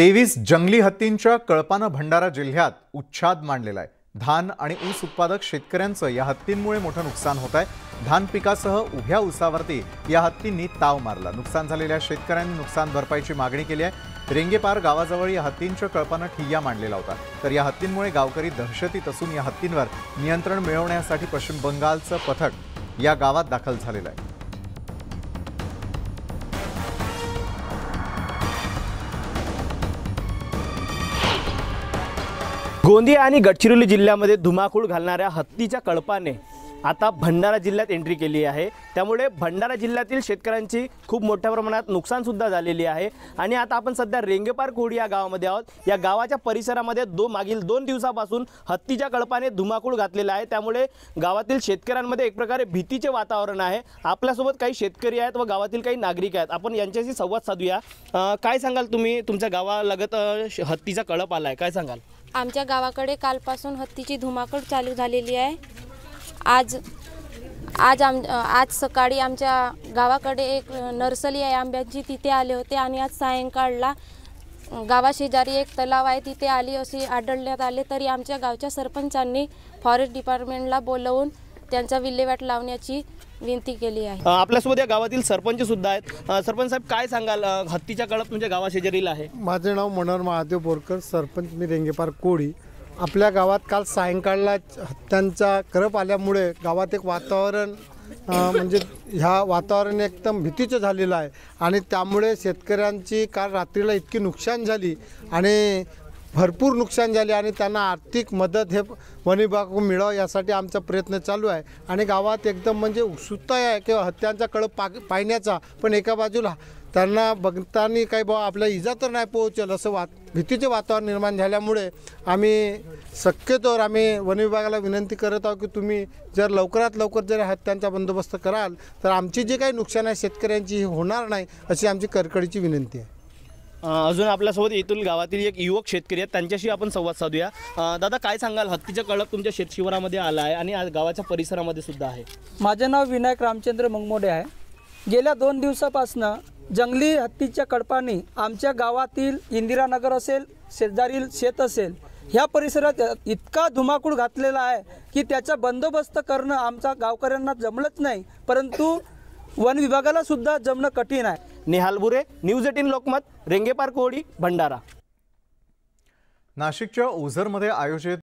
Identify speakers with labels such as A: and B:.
A: तेवीस जंगली हत्तींच्या कळपानं भंडारा जिल्ह्यात उच्छाद मांडलेला आहे धान आणि ऊस उत्पादक शेतकऱ्यांचं या हत्तींमुळे मोठं नुकसान होत आहे धान पिकासह उभ्या ऊसावरती या हत्तींनी ताव मारला नुकसान झालेल्या शेतकऱ्यांनी नुकसान भरपाईची मागणी केली आहे रेंगेपार गावाजवळ या हत्तींच्या कळपानं ठिय्या मांडलेला होता तर या हत्तींमुळे गावकरी दहशतीत असून या हत्तींवर नियंत्रण मिळवण्यासाठी पश्चिम बंगालचं पथक या गावात दाखल झालेलं आहे
B: गोंदिया आणि गडचिरोली जिल्ह्यामध्ये धुमाकूळ घालणाऱ्या हत्तीच्या कळपाने आता भंडारा जिल्ह्यात एंट्री केली आहे त्यामुळे भंडारा जिल्ह्यातील शेतकऱ्यांची खूप मोठ्या प्रमाणात नुकसानसुद्धा झालेली आहे आणि आता आपण सध्या रेंगेपार कोड या गावामध्ये आहोत या गावाच्या परिसरामध्ये दो मागील दोन दिवसापासून हत्तीच्या कळपाने धुमाकूळ घातलेला आहे त्यामुळे गावातील शेतकऱ्यांमध्ये एक प्रकारे भीतीचे वातावरण आहे आपल्यासोबत काही शेतकरी आहेत व गावातील काही नागरिक आहेत आपण यांच्याशी संवाद साधूया काय सांगाल तुम्ही तुमच्या गावालगत हत्तीचा कळप आला आहे काय सांगाल
C: आमच्या गावाकडे कालपासून हत्तीची धुमाकूळ चालू झालेली आहे आज आज आम आज सकाळी आमच्या गावाकडे एक नर्सरी आहे आंब्याची तिथे आले होते आणि आज सायंकाळला गावाशेजारी एक तलाव आहे तिथे आली अशी आढळण्यात आले तरी आमच्या गावच्या सरपंचांनी फॉरेस्ट डिपार्टमेंटला बोलवून त्यांचा विल्हेवाट लावण्याची विनंती केली आहे
B: आपल्यासोबत या गावातील सरपंच सुद्धा आहेत सरपंच साहेब काय सांगाल हत्तीच्या कळप म्हणजे गावा गावाशेजारीला आहे
D: माझे नाव मनोहर महादेव बोरकर सरपंच मी रेंगेपार कोळी आपल्या गावात काल सायंकाळला हत्त्यांचा करप आल्यामुळे गावात एक वातावरण म्हणजे ह्या वातावरण एकदम भीतीचं झालेलं आहे आणि त्यामुळे शेतकऱ्यांची काल रात्रीला इतकी नुकसान झाली आणि भरपूर नुकसान झाले आणि त्यांना आर्थिक मदत हे वनविभाग मिळावं यासाठी आमचा प्रयत्न चालू आहे आणि गावात एकदम म्हणजे उत्सुकता आहे किंवा हत्यांचा कळप पा पाहण्याचा पण एका बाजूला त्यांना बघताना काही बाबा आपल्या इजा तर नाही पोहोचेल असं वात भीतीचे वातावरण निर्माण झाल्यामुळे आम्ही शक्यतोवर आम्ही वनविभागाला विनंती करत आहोत की तुम्ही जर लवकरात लवकर जर हत्यांचा बंदोबस्त कराल तर आमची जी काही नुकसान आहे शेतकऱ्यांची होणार नाही अशी आमची करकडीची विनंती आहे
B: अजून आपल्यासोबत येथील गावातील एक युवक शेतकरी आहेत त्यांच्याशी आपण संवाद साधूया दादा काय सांगाल हत्तीच्या कळप तुमच्या शेत आला आहे आणि आज गावाच्या परिसरामध्ये सुद्धा आहे
E: माझे नाव विनायक रामचंद्र मंगमोडे आहे गेल्या दोन दिवसापासनं जंगली हत्तीच्या कळपाने आमच्या गावातील इंदिरानगर असेल शेजारील शेत असेल ह्या परिसरात इतका धुमाकूळ घातलेला आहे की त्याचा बंदोबस्त करणं आमचा गावकऱ्यांना जमलंच नाही परंतु वन विभागाला सुद्धा जमणं कठीण आहे निहाल बुरे न्यूज एटीन लोकमत रेंगेपार कोडी भंडारा
A: नाशिकच्या ओझरमध्ये आयोजित